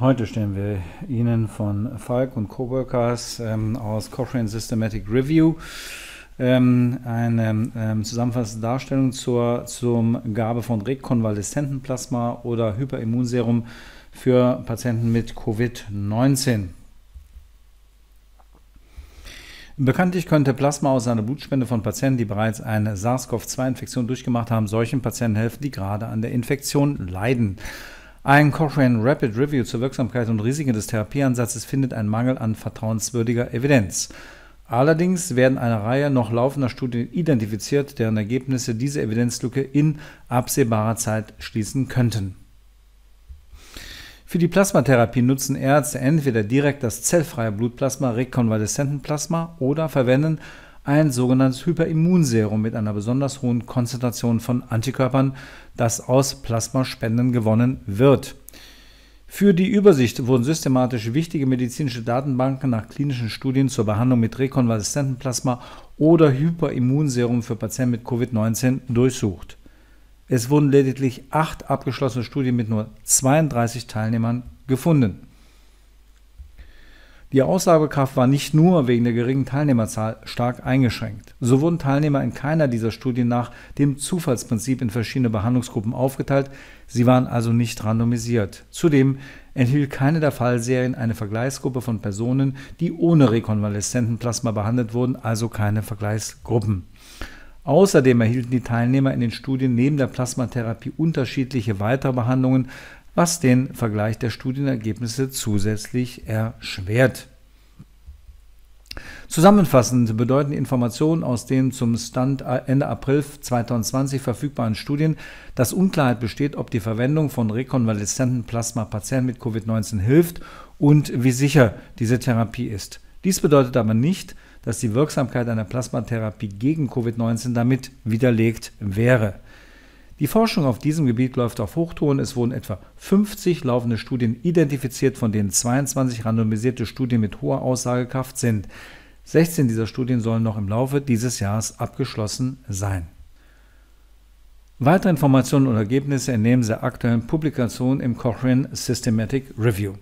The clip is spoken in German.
Heute stellen wir Ihnen von Falk und Coworkers ähm, aus Cochrane Systematic Review ähm, eine ähm, zusammenfassende Darstellung zur zum Gabe von Rekonvaleszentenplasma oder Hyperimmunserum für Patienten mit Covid-19. Bekanntlich könnte Plasma aus einer Blutspende von Patienten, die bereits eine SARS-CoV-2-Infektion durchgemacht haben, solchen Patienten helfen, die gerade an der Infektion leiden. Ein Cochrane Rapid Review zur Wirksamkeit und Risiken des Therapieansatzes findet einen Mangel an vertrauenswürdiger Evidenz. Allerdings werden eine Reihe noch laufender Studien identifiziert, deren Ergebnisse diese Evidenzlücke in absehbarer Zeit schließen könnten. Für die Plasmatherapie nutzen Ärzte entweder direkt das zellfreie Blutplasma, rekonvaleszenten Plasma oder verwenden ein sogenanntes Hyperimmunserum mit einer besonders hohen Konzentration von Antikörpern, das aus Plasmaspenden gewonnen wird. Für die Übersicht wurden systematisch wichtige medizinische Datenbanken nach klinischen Studien zur Behandlung mit rekonvaleszentem Plasma oder Hyperimmunserum für Patienten mit Covid-19 durchsucht. Es wurden lediglich acht abgeschlossene Studien mit nur 32 Teilnehmern gefunden. Die Aussagekraft war nicht nur wegen der geringen Teilnehmerzahl stark eingeschränkt. So wurden Teilnehmer in keiner dieser Studien nach dem Zufallsprinzip in verschiedene Behandlungsgruppen aufgeteilt, sie waren also nicht randomisiert. Zudem enthielt keine der Fallserien eine Vergleichsgruppe von Personen, die ohne rekonvaleszenten Plasma behandelt wurden, also keine Vergleichsgruppen. Außerdem erhielten die Teilnehmer in den Studien neben der Plasmatherapie unterschiedliche weitere Behandlungen, was den Vergleich der Studienergebnisse zusätzlich erschwert. Zusammenfassend bedeuten Informationen aus den zum Stand Ende April 2020 verfügbaren Studien, dass Unklarheit besteht, ob die Verwendung von rekonvaleszenten Plasmapatienten mit Covid-19 hilft und wie sicher diese Therapie ist. Dies bedeutet aber nicht, dass die Wirksamkeit einer Plasmatherapie gegen Covid-19 damit widerlegt wäre. Die Forschung auf diesem Gebiet läuft auf Hochtouren. Es wurden etwa 50 laufende Studien identifiziert, von denen 22 randomisierte Studien mit hoher Aussagekraft sind. 16 dieser Studien sollen noch im Laufe dieses Jahres abgeschlossen sein. Weitere Informationen und Ergebnisse entnehmen Sie der aktuellen Publikation im Cochrane Systematic Review.